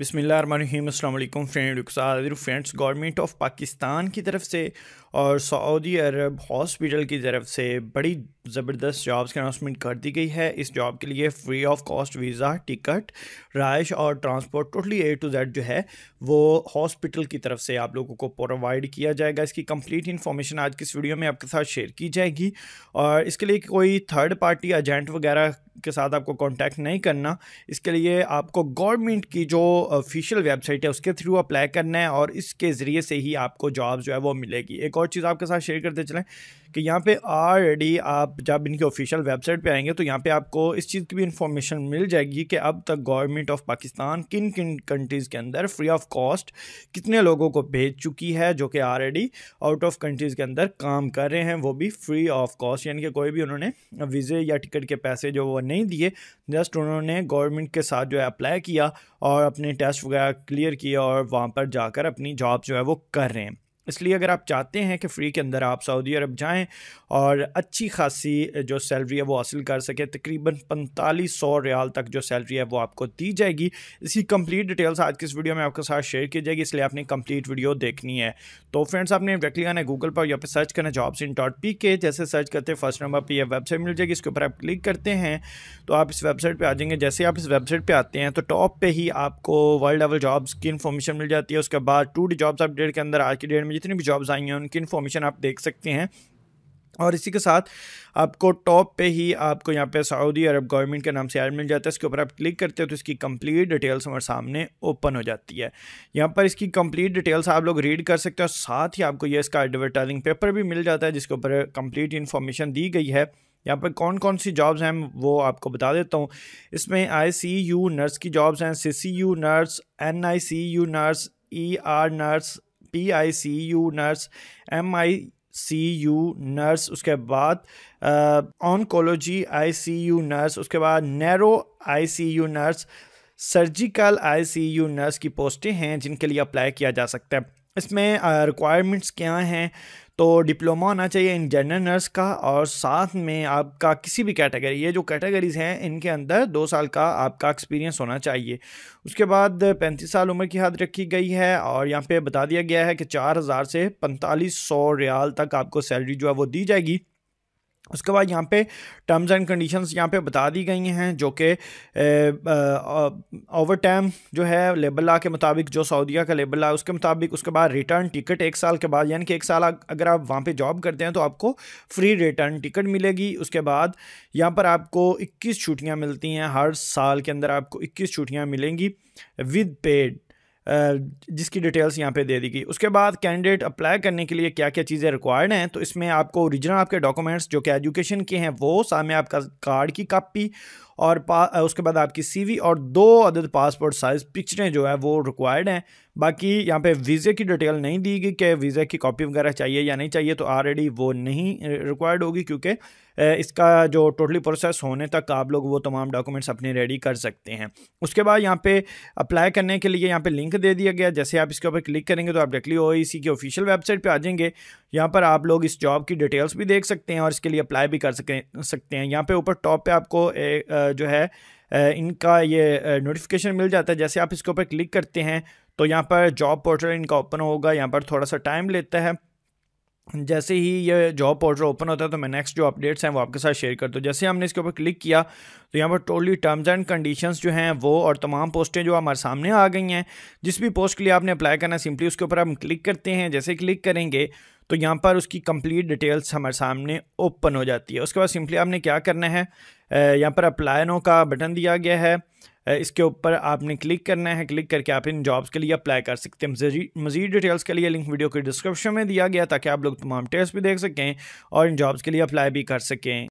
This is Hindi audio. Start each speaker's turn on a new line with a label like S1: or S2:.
S1: बसमिलकुम friend friends government of Pakistan की तरफ से और सऊदी अरब हॉस्पिटल की तरफ से बड़ी ज़बरदस्त जॉब्स की अनाउंसमेंट कर दी गई है इस जॉब के लिए free of cost visa ticket राइश और transport totally A to Z जो है वो हॉस्पिटल की तरफ से आप लोगों को प्रोवाइड किया जाएगा इसकी कंप्लीट इन्फॉर्मेशन आज की इस वीडियो में आपके साथ शेयर की जाएगी और इसके लिए कोई थर्ड पार्टी एजेंट वगैरह के साथ आपको कॉन्टैक्ट नहीं करना इसके लिए आपको गवर्नमेंट की जो ऑफिशियल वेबसाइट है उसके थ्रू अप्लाई करना है और इसके ज़रिए से ही आपको जॉब जो है वो मिलेगी एक और चीज़ आपके साथ शेयर करते चलें कि यहाँ पे ऑलरेडी आप जब इनके ऑफिशियल वेबसाइट पे आएंगे तो यहाँ पे आपको इस चीज़ की भी इंफॉर्मेशन मिल जाएगी कि अब तक गवर्नमेंट ऑफ पाकिस्तान किन किन कंट्रीज़ के अंदर फ्री ऑफ कॉस्ट कितने लोगों को भेज चुकी है जो कि ऑलरेडी आउट ऑफ कंट्रीज़ के अंदर काम कर रहे हैं वो भी फ्री ऑफ कॉस्ट यानी कि कोई भी उन्होंने वीज़े या टिकट के पैसे जो वो नहीं दिए जस्ट उन्होंने गवर्नमेंट के साथ जो है अप्लाई किया और अपने टेस्ट वगैरह क्लियर किए और वहाँ पर जाकर अपनी जॉब जो है वो कर रहे हैं इसलिए अगर आप चाहते हैं कि फ़्री के अंदर आप सऊदी अरब जाएं और अच्छी खासी जो सैलरी है वो हासिल कर सके तकरीबन पैंतालीस सौ रियाल तक जो सैलरी है वो आपको दी जाएगी इसकी कंप्लीट डिटेल्स आज की इस वीडियो में आपके साथ शेयर की जाएगी इसलिए आपने कंप्लीट वीडियो देखनी है तो फ्रेंड्स आपने डायरेक्टली आना गूगल पर या पर सर्च करना जॉब्स इन डॉट पी के जैसे सर्च करते हैं फर्स्ट नंबर पर यह वेबसाइट मिल जाएगी इसके ऊपर आप क्लिक करते हैं तो आप इस वेबसाइट पर आ जाएंगे जैसे आप इस वेबसाइट पर आते हैं तो टॉप पर ही आपको वर्ल्ड लेवल जॉब्स की इन्फॉर्मेशन मिल जाती है उसके बाद टू डी जॉब्स अपडेट के अंदर आज की डेट में जितनी भी जॉब्स आई हैं उनकी इन्फॉर्मेशन आप देख सकते हैं और इसी के साथ आपको टॉप पे ही आपको यहाँ पे सऊदी अरब गवर्नमेंट के नाम से ऐड मिल जाता है इसके ऊपर आप क्लिक करते हो तो इसकी कंप्लीट डिटेल्स हमारे सामने ओपन हो जाती है यहाँ पर इसकी कंप्लीट डिटेल्स आप लोग रीड कर सकते हो साथ ही आपको ये इसका एडवर्टाइजिंग पेपर भी मिल जाता है जिसके ऊपर कंप्लीट इन्फॉर्मेशन दी गई है यहाँ पर कौन कौन सी जॉब्स हैं वो आपको बता देता हूँ इसमें आई नर्स की जॉब्स हैं C nurse N nurse E R nurse P I C U nurse M I C U nurse उसके बाद oncology I C U nurse उसके बाद neuro I C U nurse surgical I C U nurse की पोस्टें हैं जिनके लिए अप्लाई किया जा सकता है इसमें रिक्वायरमेंट्स क्या हैं तो डिप्लोमा होना चाहिए इन जनरल नर्स का और साथ में आपका किसी भी कैटेगरी ये जो कैटेगरीज हैं इनके अंदर दो साल का आपका एक्सपीरियंस होना चाहिए उसके बाद पैंतीस साल उम्र की हद रखी गई है और यहाँ पे बता दिया गया है कि चार हज़ार से पैंतालीस सौ रियाल तक आपको सैलरी जो है वो दी जाएगी उसके बाद यहाँ पे टर्म्स एंड कंडीशंस यहाँ पे बता दी गई हैं जो कि ओवर टाइम जो है लेबर ला के मुताबिक जो सऊदीया का लेबर ला उसके मुताबिक उसके बाद रिटर्न टिकट एक साल के बाद यानी कि एक साल अगर आप वहाँ पे जॉब करते हैं तो आपको फ्री रिटर्न टिकट मिलेगी उसके बाद यहाँ पर आपको इक्कीस छुट्टियाँ मिलती हैं हर साल के अंदर आपको इक्कीस छुट्टियाँ मिलेंगी विद पेड जिसकी डिटेल्स यहाँ पे दे दी गई उसके बाद कैंडिडेट अप्लाई करने के लिए क्या क्या चीज़ें रिक्वायर्ड हैं तो इसमें आपको ओरिजिनल आपके डॉक्यूमेंट्स जो कि एजुकेशन के हैं वो सामने आपका कार्ड की कापी और उसके बाद आपकी सीवी और दो अदद पासपोर्ट साइज़ पिक्चरें जो है वो रिक्वायर्ड हैं बाकी यहाँ पे वीज़े की डिटेल नहीं दी गई कि वीज़े की कॉपी वगैरह चाहिए या नहीं चाहिए तो ऑलरेडी वो नहीं रिक्वायर्ड होगी क्योंकि इसका जो टोटली प्रोसेस होने तक आप लोग वो तमाम डॉक्यूमेंट्स अपने रेडी कर सकते हैं उसके बाद यहाँ पे अप्लाई करने के लिए यहाँ पे लिंक दे दिया गया जैसे आप इसके ऊपर क्लिक करेंगे तो आप डायरेक्टली ओ की ऑफिशियल वेबसाइट पर आ जाएंगे यहाँ पर आप लोग इस जॉब की डिटेल्स भी देख सकते हैं और इसके लिए अप्लाई भी कर सकते हैं यहाँ पर ऊपर टॉप पर आपको जो है इनका ये नोटिफिकेशन मिल जाता है जैसे आप इसके ऊपर क्लिक करते हैं तो यहाँ पर जॉब पोर्टल इनका ओपन होगा यहाँ पर थोड़ा सा टाइम लेता है जैसे ही ये जॉब पोर्टल ओपन होता है तो मैं नेक्स्ट जो अपडेट्स हैं वो आपके साथ शेयर करता हूँ जैसे हमने इसके ऊपर क्लिक किया तो यहाँ पर टोटली टर्म्स एंड कंडीशंस जो हैं वो और तमाम पोस्टें जो हमारे सामने आ गई हैं जिस भी पोस्ट के लिए आपने अप्लाई करना सिंपली उसके ऊपर हम क्लिक करते हैं जैसे क्लिक करेंगे तो यहाँ पर उसकी कंप्लीट डिटेल्स हमारे सामने ओपन हो जाती है उसके बाद सिंपली आपने क्या करना है यहाँ पर अप्लाई नो का बटन दिया गया है इसके ऊपर आपने क्लिक करना है क्लिक करके आप इन जॉब्स के लिए अप्लाई कर सकते हैं मज़ीद डिटेल्स के लिए लिंक वीडियो के डिस्क्रिप्शन में दिया गया ताकि आप लोग तमाम टेस्ट भी देख सकें और इन जॉब्स के लिए अप्लाई भी कर सकें